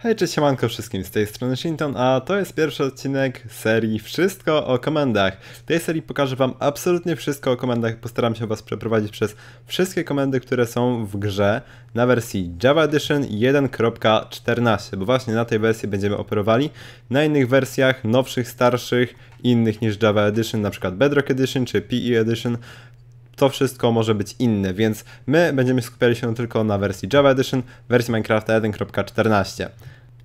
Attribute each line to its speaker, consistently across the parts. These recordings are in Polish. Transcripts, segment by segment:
Speaker 1: Hej, cześć, siemanko wszystkim, z tej strony Shinton, a to jest pierwszy odcinek serii Wszystko o komendach. W tej serii pokażę wam absolutnie wszystko o komendach, postaram się was przeprowadzić przez wszystkie komendy, które są w grze na wersji Java Edition 1.14, bo właśnie na tej wersji będziemy operowali, na innych wersjach, nowszych, starszych, innych niż Java Edition, na przykład Bedrock Edition czy PE Edition, to wszystko może być inne, więc my będziemy skupiali się tylko na wersji Java Edition, wersji Minecrafta 1.14.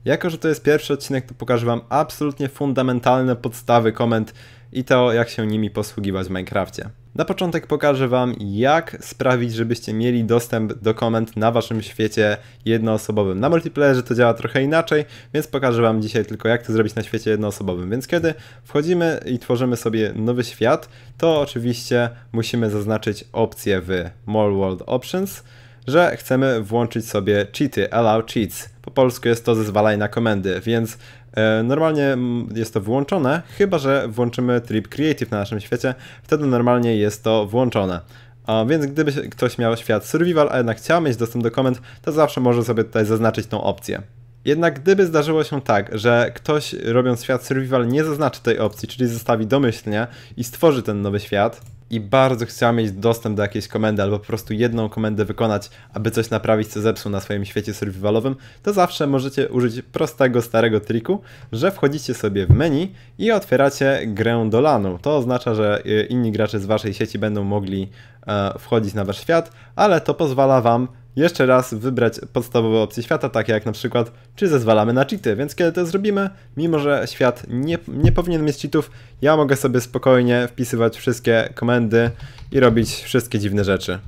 Speaker 1: Jako, że to jest pierwszy odcinek, to pokażę Wam absolutnie fundamentalne podstawy komend i to, jak się nimi posługiwać w Minecrafcie. Na początek pokażę Wam, jak sprawić, żebyście mieli dostęp do komend na Waszym świecie jednoosobowym. Na multiplayerze to działa trochę inaczej, więc pokażę Wam dzisiaj tylko, jak to zrobić na świecie jednoosobowym. Więc kiedy wchodzimy i tworzymy sobie nowy świat, to oczywiście musimy zaznaczyć opcję w More World Options, że chcemy włączyć sobie cheaty, allow cheats. Po polsku jest to zezwalaj na komendy, więc E, normalnie mm, jest to wyłączone, chyba że włączymy tryb Creative na naszym świecie, wtedy normalnie jest to włączone. A więc gdyby ktoś miał świat survival, a jednak chciał mieć dostęp do komend, to zawsze może sobie tutaj zaznaczyć tą opcję. Jednak gdyby zdarzyło się tak, że ktoś robiąc świat survival nie zaznaczy tej opcji, czyli zostawi domyślnie i stworzy ten nowy świat, i bardzo chciała mieć dostęp do jakiejś komendy, albo po prostu jedną komendę wykonać, aby coś naprawić, co zepsuł na swoim świecie survivalowym, to zawsze możecie użyć prostego, starego triku, że wchodzicie sobie w menu i otwieracie grę dolaną. To oznacza, że y, inni gracze z waszej sieci będą mogli e, wchodzić na wasz świat, ale to pozwala wam jeszcze raz wybrać podstawowe opcje świata, takie jak na przykład, czy zezwalamy na cheaty. Więc kiedy to zrobimy, mimo że świat nie, nie powinien mieć cheatów, ja mogę sobie spokojnie wpisywać wszystkie komendy i robić wszystkie dziwne rzeczy.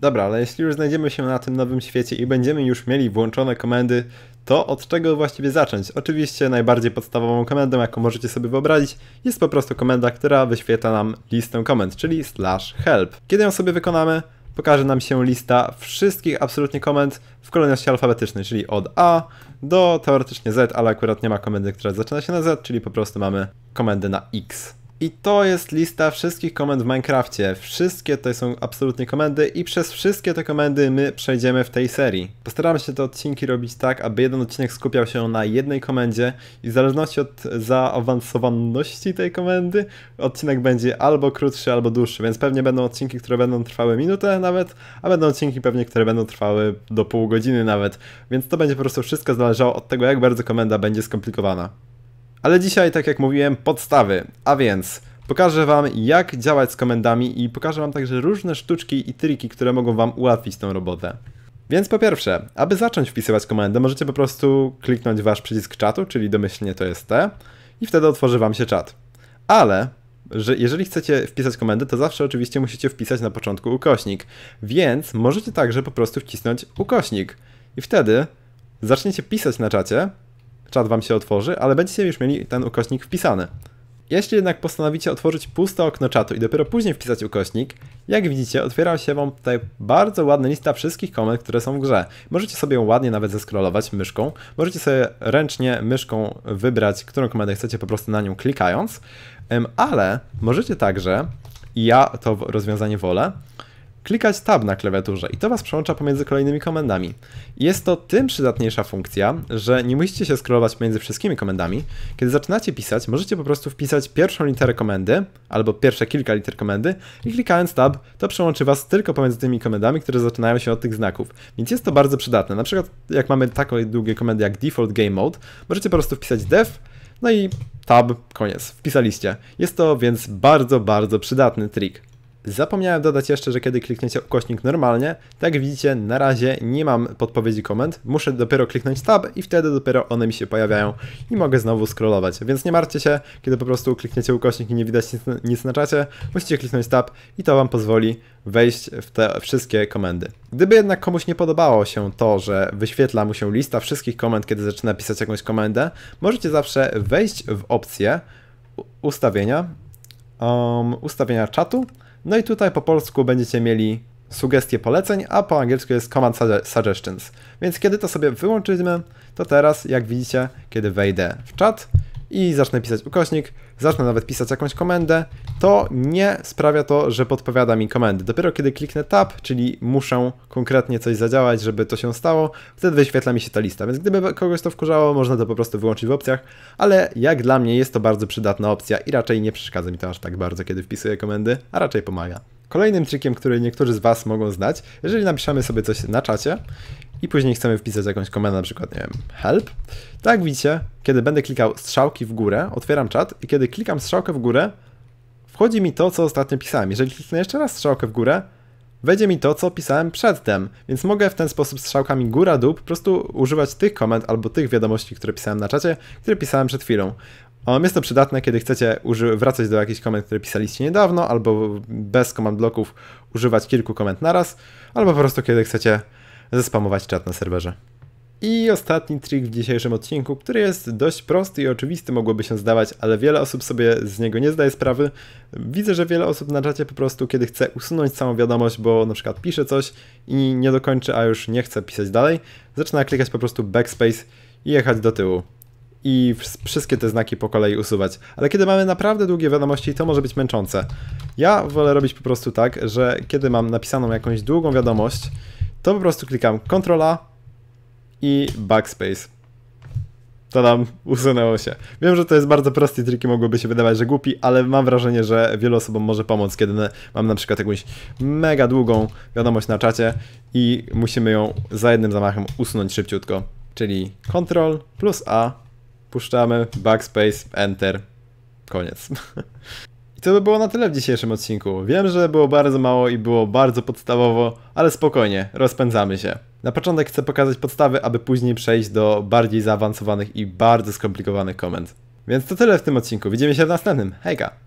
Speaker 1: Dobra, ale jeśli już znajdziemy się na tym nowym świecie i będziemy już mieli włączone komendy, to od czego właściwie zacząć? Oczywiście najbardziej podstawową komendą, jaką możecie sobie wyobrazić, jest po prostu komenda, która wyświetla nam listę komend, czyli slash help. Kiedy ją sobie wykonamy, pokaże nam się lista wszystkich absolutnie komend w kolejności alfabetycznej, czyli od A do teoretycznie Z, ale akurat nie ma komendy, która zaczyna się na Z, czyli po prostu mamy komendę na X. I to jest lista wszystkich komend w Minecrafcie. Wszystkie to są absolutnie komendy i przez wszystkie te komendy my przejdziemy w tej serii. Postaram się te odcinki robić tak, aby jeden odcinek skupiał się na jednej komendzie i w zależności od zaawansowaności tej komendy odcinek będzie albo krótszy, albo dłuższy, więc pewnie będą odcinki, które będą trwały minutę nawet, a będą odcinki pewnie, które będą trwały do pół godziny nawet, więc to będzie po prostu wszystko zależało od tego, jak bardzo komenda będzie skomplikowana. Ale dzisiaj, tak jak mówiłem, podstawy. A więc pokażę Wam, jak działać z komendami i pokażę Wam także różne sztuczki i triki, które mogą Wam ułatwić tą robotę. Więc po pierwsze, aby zacząć wpisywać komendę, możecie po prostu kliknąć Wasz przycisk czatu, czyli domyślnie to jest T, i wtedy otworzy Wam się czat. Ale że jeżeli chcecie wpisać komendę, to zawsze oczywiście musicie wpisać na początku ukośnik, więc możecie także po prostu wcisnąć ukośnik i wtedy zaczniecie pisać na czacie czat wam się otworzy, ale będziecie już mieli ten ukośnik wpisany. Jeśli jednak postanowicie otworzyć puste okno czatu i dopiero później wpisać ukośnik, jak widzicie otwiera się wam tutaj bardzo ładna lista wszystkich komend, które są w grze. Możecie sobie ją ładnie nawet zeskrolować myszką, możecie sobie ręcznie myszką wybrać, którą komendę chcecie po prostu na nią klikając, ale możecie także, i ja to rozwiązanie wolę, klikać tab na klawiaturze i to Was przełącza pomiędzy kolejnymi komendami. Jest to tym przydatniejsza funkcja, że nie musicie się scrollować między wszystkimi komendami. Kiedy zaczynacie pisać, możecie po prostu wpisać pierwszą literę komendy, albo pierwsze kilka liter komendy i klikając tab, to przełączy Was tylko pomiędzy tymi komendami, które zaczynają się od tych znaków. Więc jest to bardzo przydatne. Na przykład jak mamy takie długie komendy jak default game mode, możecie po prostu wpisać Dev, no i tab, koniec, wpisaliście. Jest to więc bardzo, bardzo przydatny trik. Zapomniałem dodać jeszcze, że kiedy klikniecie ukośnik normalnie, tak jak widzicie, na razie nie mam podpowiedzi komend. Muszę dopiero kliknąć tab i wtedy dopiero one mi się pojawiają i mogę znowu scrollować. Więc nie martwcie się, kiedy po prostu klikniecie ukośnik i nie widać nic, nic na czacie, musicie kliknąć tab i to Wam pozwoli wejść w te wszystkie komendy. Gdyby jednak komuś nie podobało się to, że wyświetla mu się lista wszystkich komend, kiedy zaczyna pisać jakąś komendę, możecie zawsze wejść w opcję ustawienia, um, ustawienia czatu, no i tutaj po polsku będziecie mieli sugestie poleceń, a po angielsku jest command suggestions. Więc kiedy to sobie wyłączymy, to teraz, jak widzicie, kiedy wejdę w czat i zacznę pisać ukośnik, zacznę nawet pisać jakąś komendę, to nie sprawia to, że podpowiada mi komendy. Dopiero kiedy kliknę tab, czyli muszę konkretnie coś zadziałać, żeby to się stało, wtedy wyświetla mi się ta lista. Więc gdyby kogoś to wkurzało, można to po prostu wyłączyć w opcjach, ale jak dla mnie jest to bardzo przydatna opcja i raczej nie przeszkadza mi to aż tak bardzo, kiedy wpisuję komendy, a raczej pomaga. Kolejnym trikiem, który niektórzy z Was mogą znać, jeżeli napiszemy sobie coś na czacie i później chcemy wpisać jakąś komendę, na przykład, nie wiem, help, tak widzicie, kiedy będę klikał strzałki w górę, otwieram czat i kiedy klikam strzałkę w górę, wchodzi mi to, co ostatnio pisałem. Jeżeli kliknę jeszcze raz strzałkę w górę, wejdzie mi to, co pisałem przedtem, więc mogę w ten sposób strzałkami góra-dół po prostu używać tych komend albo tych wiadomości, które pisałem na czacie, które pisałem przed chwilą. Jest to przydatne, kiedy chcecie wracać do jakichś komend, które pisaliście niedawno, albo bez komand bloków używać kilku komend naraz, albo po prostu kiedy chcecie zespamować czat na serwerze. I ostatni trik w dzisiejszym odcinku, który jest dość prosty i oczywisty, mogłoby się zdawać, ale wiele osób sobie z niego nie zdaje sprawy. Widzę, że wiele osób na czacie po prostu, kiedy chce usunąć całą wiadomość, bo na przykład pisze coś i nie dokończy, a już nie chce pisać dalej, zaczyna klikać po prostu backspace i jechać do tyłu. I wszystkie te znaki po kolei usuwać. Ale kiedy mamy naprawdę długie wiadomości, to może być męczące. Ja wolę robić po prostu tak, że kiedy mam napisaną jakąś długą wiadomość, to po prostu klikam Ctrl-A i Backspace. To nam usunęło się. Wiem, że to jest bardzo proste i mogłoby mogłyby się wydawać, że głupi, ale mam wrażenie, że wielu osobom może pomóc, kiedy mam na przykład jakąś mega długą wiadomość na czacie i musimy ją za jednym zamachem usunąć szybciutko. Czyli Ctrl plus A, puszczamy, Backspace, Enter, koniec. I to by było na tyle w dzisiejszym odcinku. Wiem, że było bardzo mało i było bardzo podstawowo, ale spokojnie, rozpędzamy się. Na początek chcę pokazać podstawy, aby później przejść do bardziej zaawansowanych i bardzo skomplikowanych komend. Więc to tyle w tym odcinku. Widzimy się w następnym. Hejka!